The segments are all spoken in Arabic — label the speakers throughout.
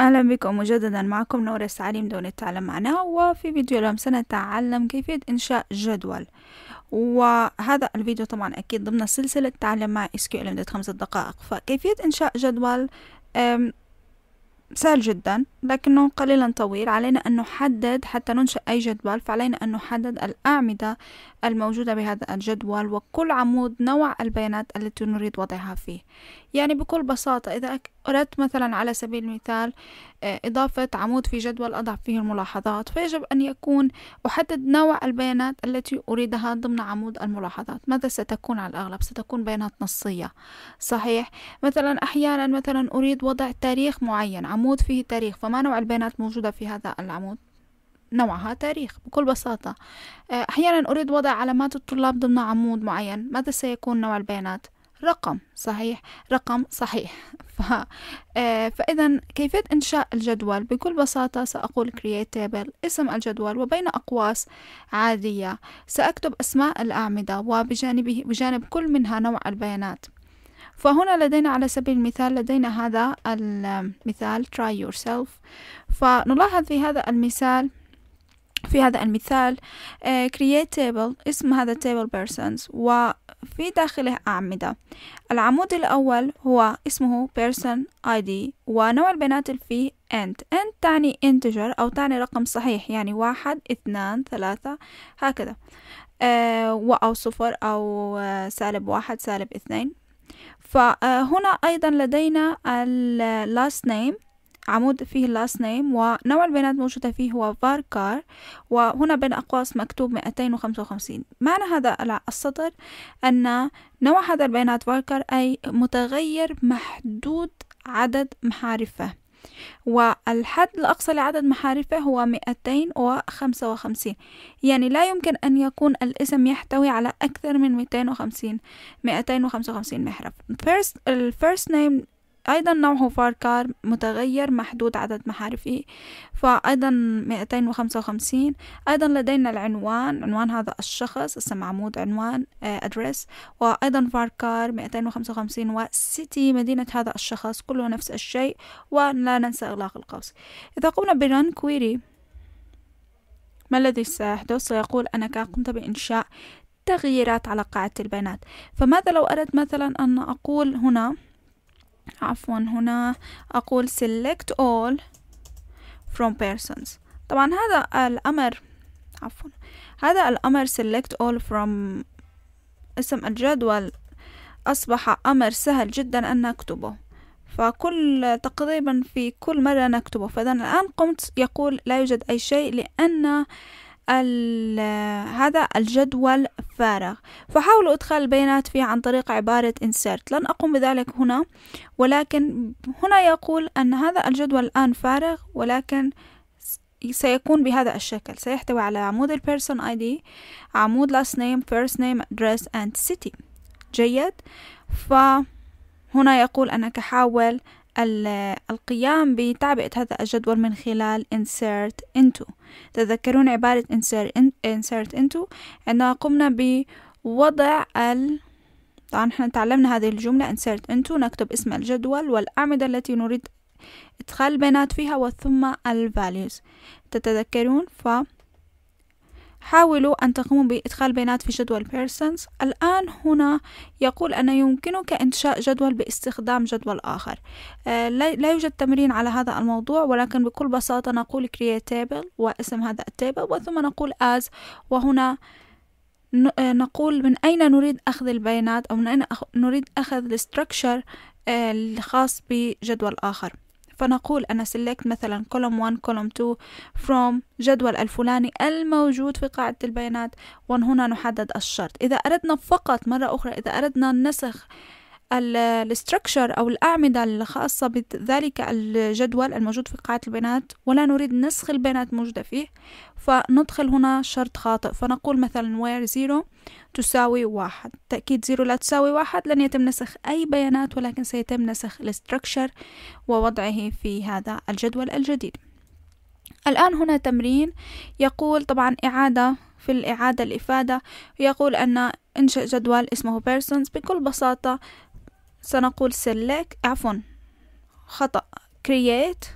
Speaker 1: أهلا بكم مجددا معكم نور السعليم دون التعلم معنا وفي فيديو اليوم سنتعلم كيفية إنشاء جدول وهذا الفيديو طبعا أكيد ضمن سلسلة تعلم مع SQL لمدة خمسة دقائق فكيفية إنشاء جدول سهل جدا لكنه قليلا طويل علينا أن نحدد حتى ننشأ أي جدول فعلينا أن نحدد الأعمدة الموجودة بهذا الجدول وكل عمود نوع البيانات التي نريد وضعها فيه يعني بكل بساطة إذا أردت مثلا على سبيل المثال آه، إضافة عمود في جدول أضع فيه الملاحظات فيجب أن يكون أحدد نوع البيانات التي أريدها ضمن عمود الملاحظات ماذا ستكون على الأغلب ستكون بيانات نصية صحيح مثلا أحيانا مثلا أريد وضع تاريخ معين عمود فيه تاريخ فما نوع البيانات موجودة في هذا العمود نوعها تاريخ بكل بساطة آه، أحيانا أريد وضع علامات الطلاب ضمن عمود معين ماذا سيكون نوع البيانات رقم صحيح رقم صحيح ف... آه، فإذا كيفية إنشاء الجدول بكل بساطة سأقول create table اسم الجدول وبين أقواس عادية سأكتب أسماء الأعمدة وبجانبه بجانب كل منها نوع البيانات فهنا لدينا على سبيل المثال لدينا هذا المثال try yourself فنلاحظ في هذا المثال في هذا المثال آه، create table اسم هذا table persons وفي داخله أعمدة العمود الأول هو اسمه person ID ونوع البيانات اللي فيه int int تعني integer أو تعني رقم صحيح يعني واحد اثنان ثلاثة هكذا آه، أو صفر أو آه، سالب واحد سالب اثنين فهنا أيضا لدينا ال last name عمود فيه last name ونوع البيانات موجودة فيه هو var car وهنا بين أقواس مكتوب 255 معنى هذا السطر أن نوع هذا البيانات var car أي متغير محدود عدد محارفه والحد الأقصى لعدد محارفه هو 255 يعني لا يمكن أن يكون الاسم يحتوي على أكثر من 250 255 محرف first, first name أيضا نوعه فاركار متغير محدود عدد محارفه فأيضا 255 أيضا لدينا العنوان عنوان هذا الشخص اسم عمود عنوان أدرس آه، وأيضا فاركار 255 وسيتي مدينة هذا الشخص كله نفس الشيء ولا ننسى إغلاق القوس إذا قمنا بران كويري ما الذي سيحدث؟ سيقول أنك قمت بإنشاء تغييرات على قاعدة البيانات فماذا لو أردت مثلا أن أقول هنا عفوا هنا أقول select all from persons طبعا هذا الأمر عفوا هذا الأمر select all from اسم الجدول أصبح أمر سهل جدا أن نكتبه فكل تقريبا في كل مرة نكتبه فإذا الآن قمت يقول لا يوجد أي شيء لأن هذا الجدول فارغ فحاولوا إدخال البيانات فيه عن طريق عبارة insert لن أقوم بذلك هنا ولكن هنا يقول أن هذا الجدول الآن فارغ ولكن سيكون بهذا الشكل سيحتوي على عمود ال person ID عمود last name first name address and city جيد فهنا يقول أنك حاول القيام بتعبئة هذا الجدول من خلال insert into تذكرون عبارة insert, in, insert into أننا قمنا بوضع ال طبعا احنا تعلمنا هذه الجملة insert into نكتب اسم الجدول والأعمدة التي نريد إدخال البيانات فيها وثم ال values تتذكرون ف حاولوا أن تقوموا بإدخال بيانات في جدول بيرسونز الآن هنا يقول أن يمكنك إنشاء جدول باستخدام جدول آخر آه، لا يوجد تمرين على هذا الموضوع ولكن بكل بساطة نقول create table واسم هذا التابل وثم نقول as وهنا آه، نقول من أين نريد أخذ البيانات أو من أين نريد أخذ الستركشر آه، الخاص بجدول آخر فنقول أنا select مثلا column 1 column 2 from جدول الفلاني الموجود في قاعدة البيانات وهنا نحدد الشرط إذا أردنا فقط مرة أخرى إذا أردنا نسخ الستركشر أو الأعمدة الخاصة بذلك الجدول الموجود في قاعة البيانات ولا نريد نسخ البيانات موجودة فيه فندخل هنا شرط خاطئ فنقول مثلا where 0 تساوي واحد تأكيد 0 لا تساوي واحد لن يتم نسخ أي بيانات ولكن سيتم نسخ الستركشر ووضعه في هذا الجدول الجديد الآن هنا تمرين يقول طبعا إعادة في الإعادة الإفادة يقول أن انشئ جدول اسمه persons بكل بساطة سنقول select عفوا خطأ create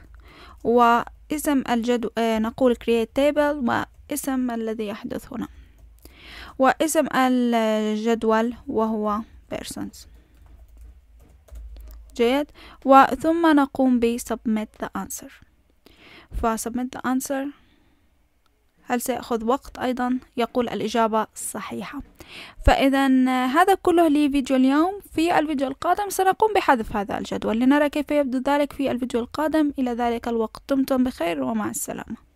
Speaker 1: واسم الجدو آه نقول create table واسم الذي يحدث هنا واسم الجدول وهو persons جيد وثم نقوم ب submit the answer ف submit the answer هل سيأخذ وقت أيضا يقول الإجابة الصحيحة فإذا هذا كله لفيديو اليوم في الفيديو القادم سنقوم بحذف هذا الجدول لنرى كيف يبدو ذلك في الفيديو القادم إلى ذلك الوقت دمتم بخير ومع السلامة